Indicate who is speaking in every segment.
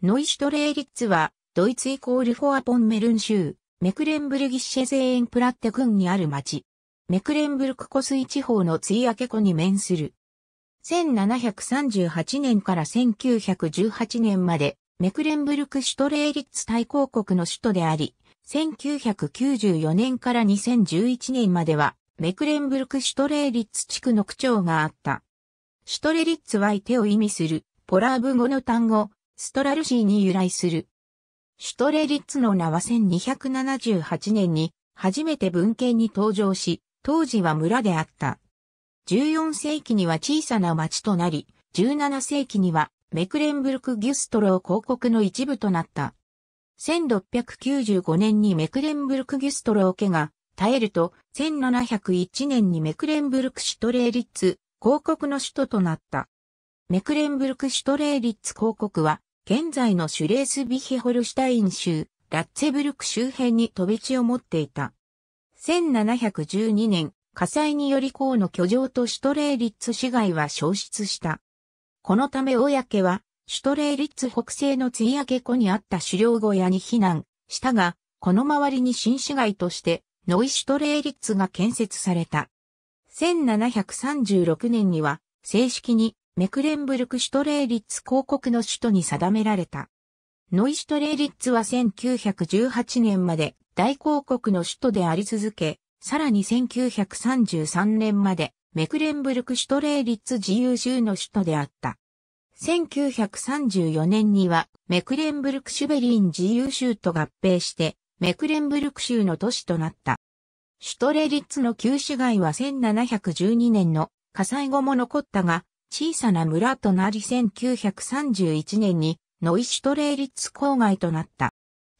Speaker 1: ノイシュトレーリッツは、ドイツイコールフォアポンメルン州、メクレンブルギッシェゼーンプラッテ郡にある町。メクレンブルク湖水地方のツイアケ湖に面する。1738年から1918年まで、メクレンブルクシュトレーリッツ大公国の首都であり、1994年から2011年までは、メクレンブルクシュトレーリッツ地区の区長があった。シュトレリッツは相手を意味する、ポラー文語の単語、ストラルシーに由来する。シュトレリッツの名は1278年に初めて文献に登場し、当時は村であった。14世紀には小さな町となり、17世紀にはメクレンブルク・ギュストロー公国の一部となった。1695年にメクレンブルク・ギュストロー家が耐えると、1701年にメクレンブルク・シュトレーリッツ公国の首都となった。メクレンブルク・シュトレーリッツ公国は現在のシュレースビヒホルシュタイン州、ラッツェブルク周辺に飛び地を持っていた。1712年、火災により公の居城とシュトレーリッツ市街は消失した。このため親家は、シュトレーリッツ北西のツイヤケ湖にあった狩猟小屋に避難したが、この周りに新市街として、ノイシュトレーリッツが建設された。1736年には、正式にメクレンブルクシュトレーリッツ公国の首都に定められた。ノイシュトレーリッツは1918年まで大公国の首都であり続け、さらに1933年までメクレンブルクシュトレーリッツ自由州の首都であった。1934年にはメクレンブルクシュベリン自由州と合併してメクレンブルク州の都市となった。シュトレーリッツの旧市街は1712年の火災後も残ったが、小さな村となり1931年にノイシュトレーリッツ郊外となった。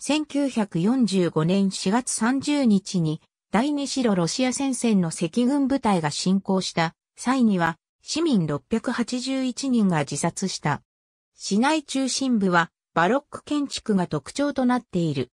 Speaker 1: 1945年4月30日に第二白ロシア戦線の赤軍部隊が侵攻した際には市民681人が自殺した。市内中心部はバロック建築が特徴となっている。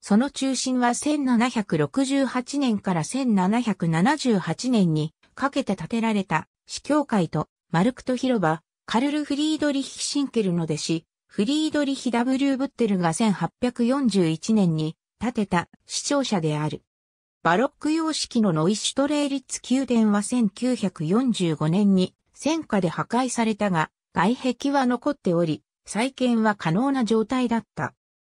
Speaker 1: その中心は1768年から1778年にかけて建てられた市教会とマルクト広場、カルル・フリードリヒ・シンケルの弟子、フリードリヒ・ W・ ブッテルが1841年に建てた視聴者である。バロック様式のノイシュトレーリッツ宮殿は1945年に戦火で破壊されたが、外壁は残っており、再建は可能な状態だった。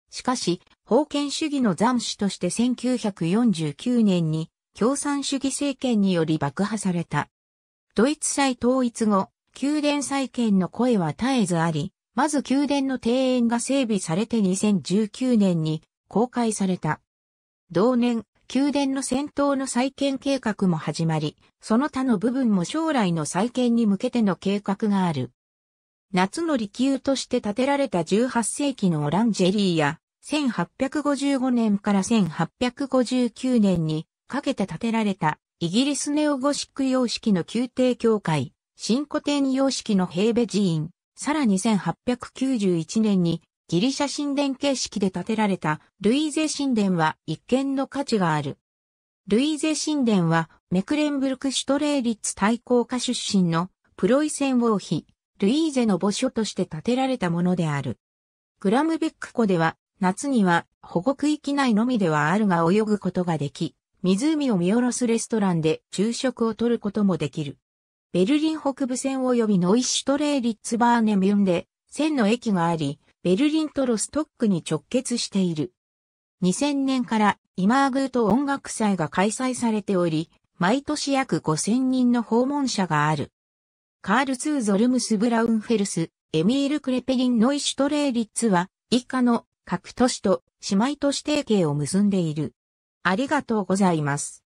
Speaker 1: しかし、封建主義の残首として1949年に共産主義政権により爆破された。ドイツ再統一後、宮殿再建の声は絶えずあり、まず宮殿の庭園が整備されて2019年に公開された。同年、宮殿の戦闘の再建計画も始まり、その他の部分も将来の再建に向けての計画がある。夏の利休として建てられた18世紀のオランジェリーや、1855年から1859年にかけて建てられたイギリスネオゴシック様式の宮廷教会、新古典様式のヘーベ寺院、さらに1891年にギリシャ神殿形式で建てられたルイーゼ神殿は一見の価値がある。ルイーゼ神殿はメクレンブルクシュトレーリッツ対抗家出身のプロイセン王妃、ルイーゼの墓所として建てられたものである。グラムベック湖では夏には保護区域内のみではあるが泳ぐことができ、湖を見下ろすレストランで昼食をとることもできる。ベルリン北部線及びノイシュトレーリッツバーネミュンで線の駅があり、ベルリンとロストックに直結している。2000年からイマーグート音楽祭が開催されており、毎年約5000人の訪問者がある。カールツー・ゾルムス・ブラウンフェルス、エミール・クレペリン・ノイシュトレーリッツは、以下の各都市と姉妹都市提携を結んでいる。ありがとうございます。